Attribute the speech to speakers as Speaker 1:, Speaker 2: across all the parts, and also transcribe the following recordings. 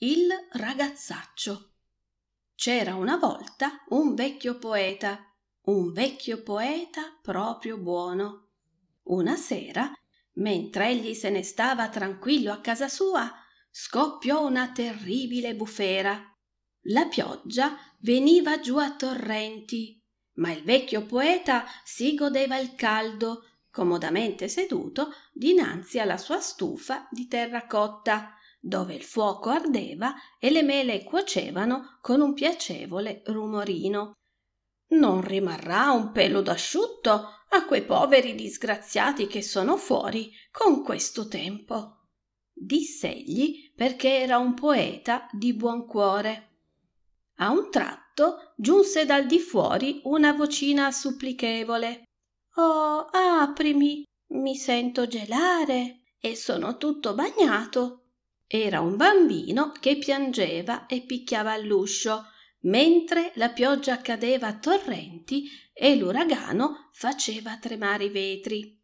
Speaker 1: Il ragazzaccio. C'era una volta un vecchio poeta, un vecchio poeta proprio buono. Una sera, mentre egli se ne stava tranquillo a casa sua, scoppiò una terribile bufera. La pioggia veniva giù a torrenti, ma il vecchio poeta si godeva il caldo, comodamente seduto dinanzi alla sua stufa di terracotta dove il fuoco ardeva e le mele cuocevano con un piacevole rumorino non rimarrà un pelo d'asciutto a quei poveri disgraziati che sono fuori con questo tempo disse egli perché era un poeta di buon cuore a un tratto giunse dal di fuori una vocina supplichevole oh aprimi mi sento gelare e sono tutto bagnato era un bambino che piangeva e picchiava all'uscio, mentre la pioggia cadeva a torrenti e l'uragano faceva tremare i vetri.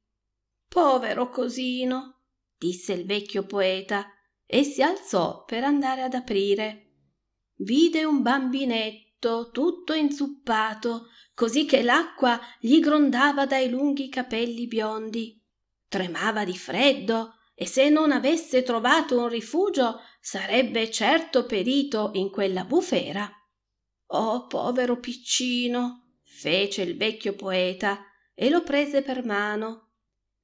Speaker 1: Povero cosino, disse il vecchio poeta, e si alzò per andare ad aprire. Vide un bambinetto tutto inzuppato, così che l'acqua gli grondava dai lunghi capelli biondi. Tremava di freddo e se non avesse trovato un rifugio sarebbe certo perito in quella bufera. Oh, povero piccino, fece il vecchio poeta e lo prese per mano.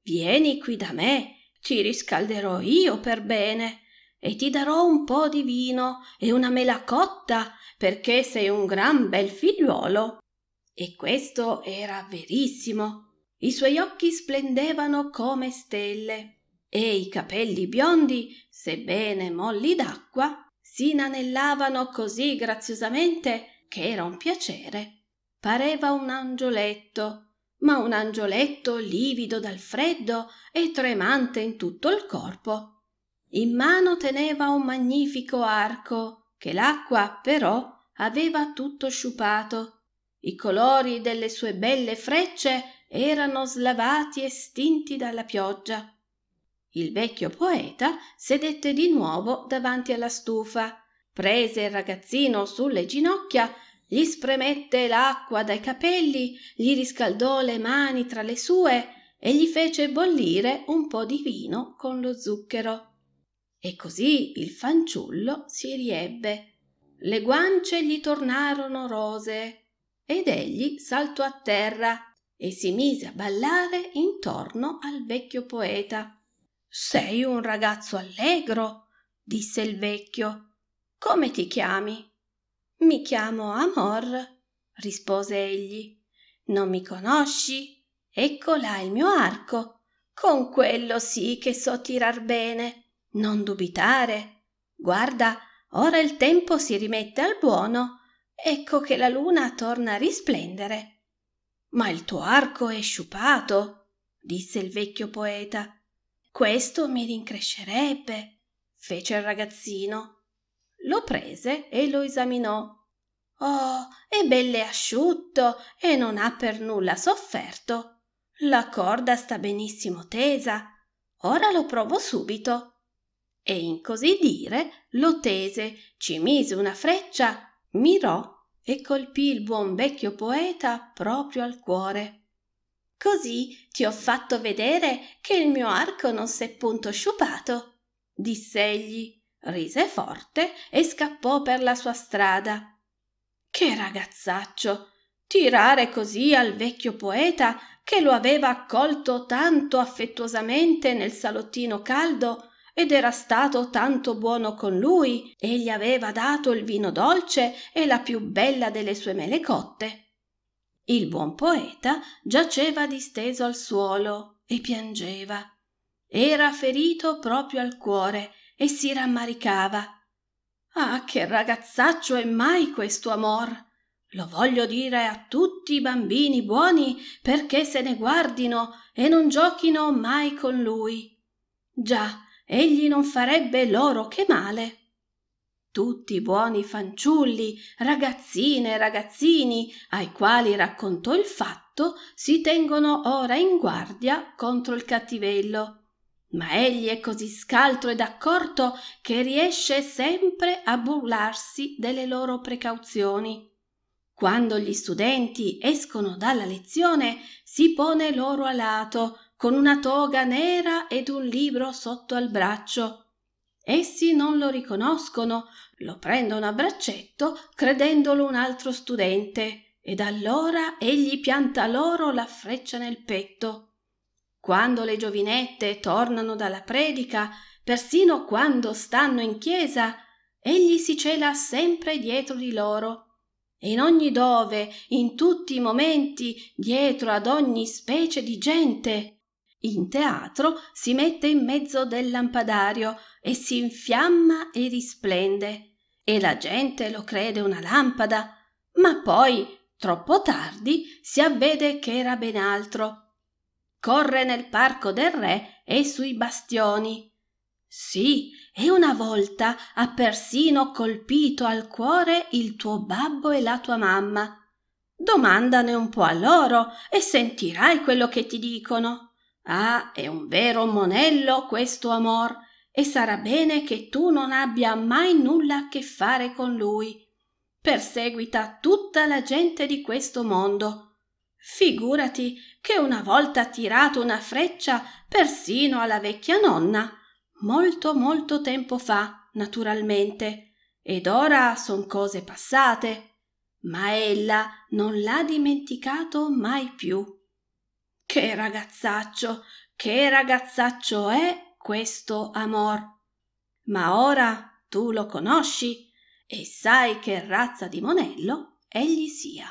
Speaker 1: Vieni qui da me, ti riscalderò io per bene e ti darò un po di vino e una mela cotta perché sei un gran bel figliuolo. E questo era verissimo. I suoi occhi splendevano come stelle e i capelli biondi sebbene molli d'acqua inanellavano così graziosamente che era un piacere pareva un angioletto ma un angioletto livido dal freddo e tremante in tutto il corpo in mano teneva un magnifico arco che l'acqua però aveva tutto sciupato i colori delle sue belle frecce erano slavati e stinti dalla pioggia il vecchio poeta sedette di nuovo davanti alla stufa prese il ragazzino sulle ginocchia gli spremette l'acqua dai capelli gli riscaldò le mani tra le sue e gli fece bollire un po di vino con lo zucchero e così il fanciullo si riebbe le guance gli tornarono rosee ed egli saltò a terra e si mise a ballare intorno al vecchio poeta sei un ragazzo allegro disse il vecchio come ti chiami mi chiamo amor rispose egli non mi conosci ecco là il mio arco con quello sì che so tirar bene non dubitare guarda ora il tempo si rimette al buono ecco che la luna torna a risplendere ma il tuo arco è sciupato disse il vecchio poeta questo mi rincrescerebbe fece il ragazzino lo prese e lo esaminò oh è bell'e asciutto e non ha per nulla sofferto la corda sta benissimo tesa ora lo provo subito e in così dire lo tese ci mise una freccia mirò e colpì il buon vecchio poeta proprio al cuore così ti ho fatto vedere che il mio arco non s'è punto sciupato disse egli, rise forte e scappò per la sua strada che ragazzaccio tirare così al vecchio poeta che lo aveva accolto tanto affettuosamente nel salottino caldo ed era stato tanto buono con lui e gli aveva dato il vino dolce e la più bella delle sue mele cotte il buon poeta giaceva disteso al suolo e piangeva era ferito proprio al cuore e si rammaricava ah che ragazzaccio è mai questo amor lo voglio dire a tutti i bambini buoni perché se ne guardino e non giochino mai con lui già egli non farebbe loro che male tutti buoni fanciulli ragazzine e ragazzini ai quali raccontò il fatto si tengono ora in guardia contro il cattivello ma egli è così scaltro ed accorto che riesce sempre a burlarsi delle loro precauzioni quando gli studenti escono dalla lezione si pone loro a lato con una toga nera ed un libro sotto al braccio essi non lo riconoscono lo prendono a braccetto credendolo un altro studente ed allora egli pianta loro la freccia nel petto quando le giovinette tornano dalla predica persino quando stanno in chiesa egli si cela sempre dietro di loro e in ogni dove in tutti i momenti dietro ad ogni specie di gente in teatro si mette in mezzo del lampadario e si infiamma e risplende e la gente lo crede una lampada ma poi troppo tardi si avvede che era ben altro corre nel parco del re e sui bastioni sì e una volta ha persino colpito al cuore il tuo babbo e la tua mamma domandane un po a loro e sentirai quello che ti dicono ah è un vero monello questo amor e sarà bene che tu non abbia mai nulla a che fare con lui perseguita tutta la gente di questo mondo figurati che una volta ha tirato una freccia persino alla vecchia nonna molto molto tempo fa naturalmente ed ora son cose passate ma ella non l'ha dimenticato mai più che ragazzaccio, che ragazzaccio è questo amor. Ma ora tu lo conosci e sai che razza di monello egli sia.